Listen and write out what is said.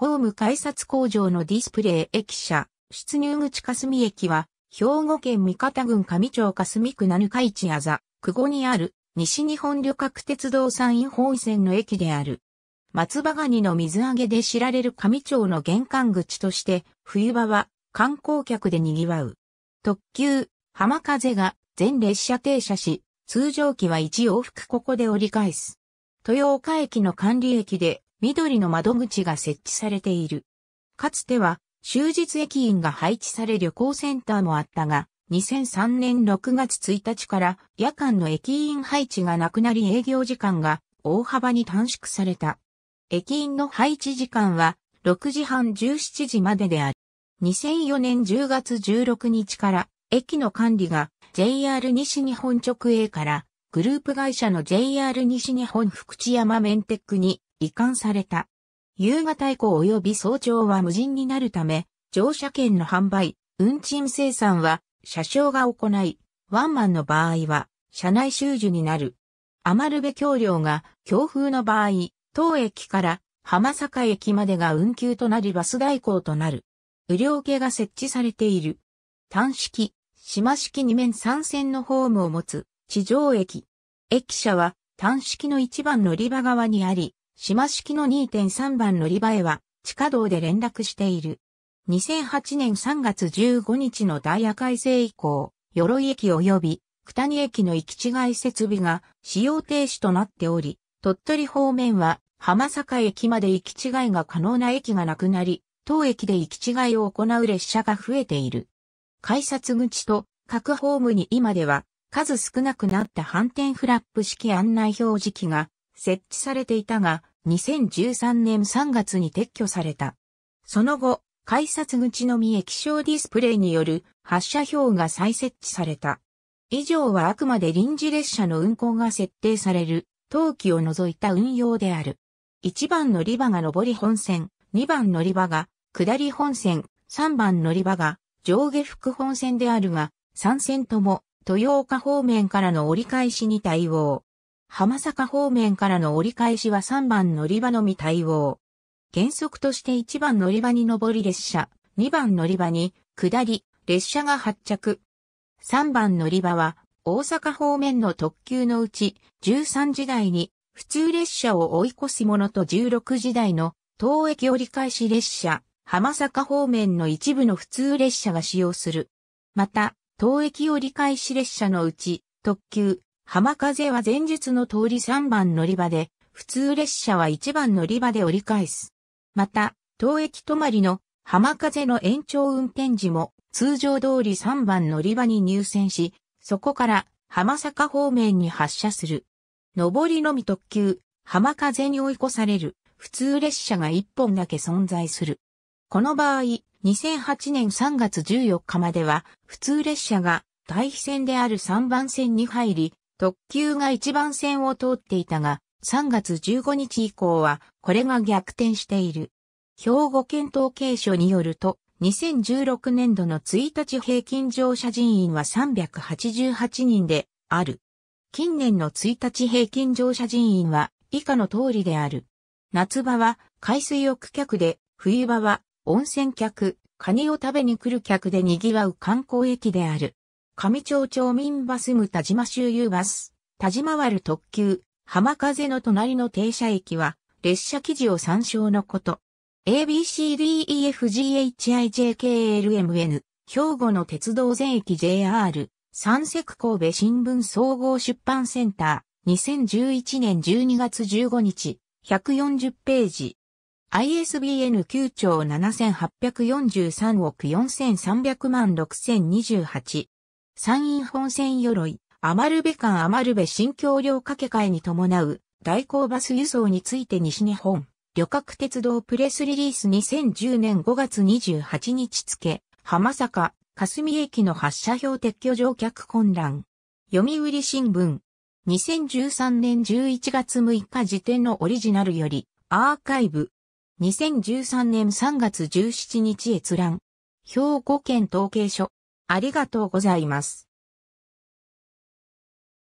ホーム改札工場のディスプレイ駅舎、出入口霞駅は、兵庫県三方郡上町霞区七海市あざ、久保にある、西日本旅客鉄道山陰本線の駅である。松葉ガニの水揚げで知られる上町の玄関口として、冬場は観光客で賑わう。特急、浜風が全列車停車し、通常機は一往復ここで折り返す。豊岡駅の管理駅で緑の窓口が設置されている。かつては、終日駅員が配置され旅行センターもあったが、2003年6月1日から夜間の駅員配置がなくなり営業時間が大幅に短縮された。駅員の配置時間は6時半17時までである。2004年10月16日から駅の管理が JR 西日本直営からグループ会社の JR 西日本福知山メンテックに移管された。夕方以降及び早朝は無人になるため、乗車券の販売、運賃生産は車掌が行い、ワンマンの場合は車内収受になる。余るべ橋梁が強風の場合、当駅から浜坂駅までが運休となりバス代行となる。雨量計が設置されている。単式、島式2面3線のホームを持つ地上駅。駅舎は単式の一番乗り場側にあり、島式の2.3番乗り場へは地下道で連絡している。2008年3月15日のダイヤ改正以降、鎧駅及び九谷駅の行き違い設備が使用停止となっており、鳥取方面は浜坂駅まで行き違いが可能な駅がなくなり、当駅で行き違いを行う列車が増えている。改札口と各ホームに今では数少なくなった反転フラップ式案内表示器が設置されていたが、2013年3月に撤去された。その後、改札口のみ液晶ディスプレイによる発車表が再設置された。以上はあくまで臨時列車の運行が設定される、冬季を除いた運用である。1番乗り場が上り本線、2番乗り場が下り本線、3番乗り場が上下副本線であるが、3線とも豊岡方面からの折り返しに対応。浜坂方面からの折り返しは3番乗り場のみ対応。原則として1番乗り場に上り列車、2番乗り場に下り、列車が発着。3番乗り場は大阪方面の特急のうち13時台に普通列車を追い越すものと16時台の東駅折り返し列車、浜坂方面の一部の普通列車が使用する。また、東駅折り返し列車のうち特急浜風は前述の通り3番乗り場で、普通列車は1番乗り場で折り返す。また、当駅止まりの浜風の延長運転時も通常通り3番乗り場に入線し、そこから浜坂方面に発車する。上りのみ特急、浜風に追い越される、普通列車が1本だけ存在する。この場合、2008年3月14日までは、普通列車が対比線である3番線に入り、特急が一番線を通っていたが、3月15日以降はこれが逆転している。兵庫県統計所によると、2016年度の1日平均乗車人員は388人である。近年の1日平均乗車人員は以下の通りである。夏場は海水浴客で、冬場は温泉客、カニを食べに来る客で賑わう観光駅である。上町町民バスむ田島周遊バス、田島丸特急、浜風の隣の停車駅は、列車記事を参照のこと。ABCDEFGHIJKLMN、兵庫の鉄道全駅 JR、三石神戸新聞総合出版センター、2011年12月15日、140ページ。ISBN 9兆7843億4300万6028。山陰本線鎧、アマルベ間アマルベ新橋梁掛け替えに伴う代行バス輸送について西日本、旅客鉄道プレスリリース2010年5月28日付、浜坂、霞駅の発車票撤去乗客混乱。読売新聞。2013年11月6日時点のオリジナルより、アーカイブ。2013年3月17日閲覧。兵庫県統計所。ありがとうございます。